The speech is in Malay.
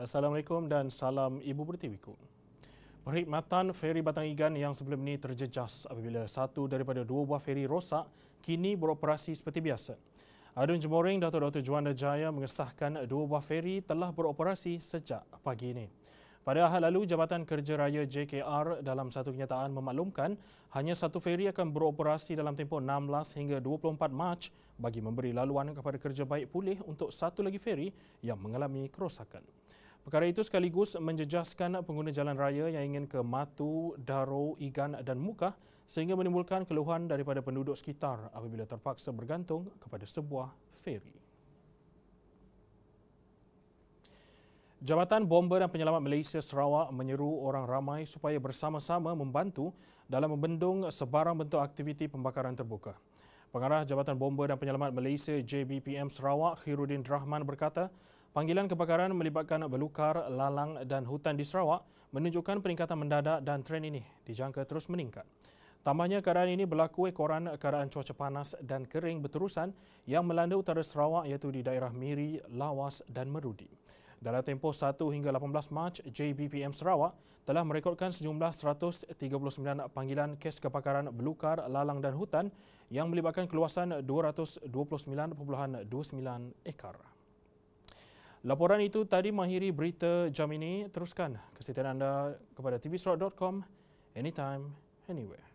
Assalamualaikum dan salam Ibu Pertiwi Kuk. Perkhidmatan feri Batang Igan yang sebelum ini terjejas apabila satu daripada dua buah feri rosak kini beroperasi seperti biasa. Adun Jemoring Dato' Dr. Juanda Jaya mengesahkan dua buah feri telah beroperasi sejak pagi ini. Pada ahad lalu, Jabatan Kerja Raya JKR dalam satu kenyataan memaklumkan hanya satu feri akan beroperasi dalam tempoh 16 hingga 24 Mac bagi memberi laluan kepada kerja baik pulih untuk satu lagi feri yang mengalami kerosakan. Perkara itu sekaligus menjejaskan pengguna jalan raya yang ingin ke Matu, Daro, Igan dan Mukah sehingga menimbulkan keluhan daripada penduduk sekitar apabila terpaksa bergantung kepada sebuah feri. Jabatan Bomber dan Penyelamat Malaysia Sarawak menyeru orang ramai supaya bersama-sama membantu dalam membendung sebarang bentuk aktiviti pembakaran terbuka. Pengarah Jabatan Bomber dan Penyelamat Malaysia JBPM Sarawak, Khairuddin Rahman berkata, Panggilan kebakaran melibatkan Belukar, Lalang dan hutan di Sarawak menunjukkan peningkatan mendadak dan tren ini dijangka terus meningkat. Tambahnya keadaan ini berlaku ekoran keadaan cuaca panas dan kering berterusan yang melanda utara Sarawak iaitu di daerah Miri, Lawas dan Merudi. Dalam tempoh 1 hingga 18 Mac, JBPM Sarawak telah merekodkan sejumlah 139 panggilan kes kebakaran belukar, lalang dan hutan yang melibatkan keluasan 229.29 ekar. Laporan itu tadi Mahiri berita jam ini. Teruskan kesetiaan anda kepada tvsrot.com anytime, anywhere.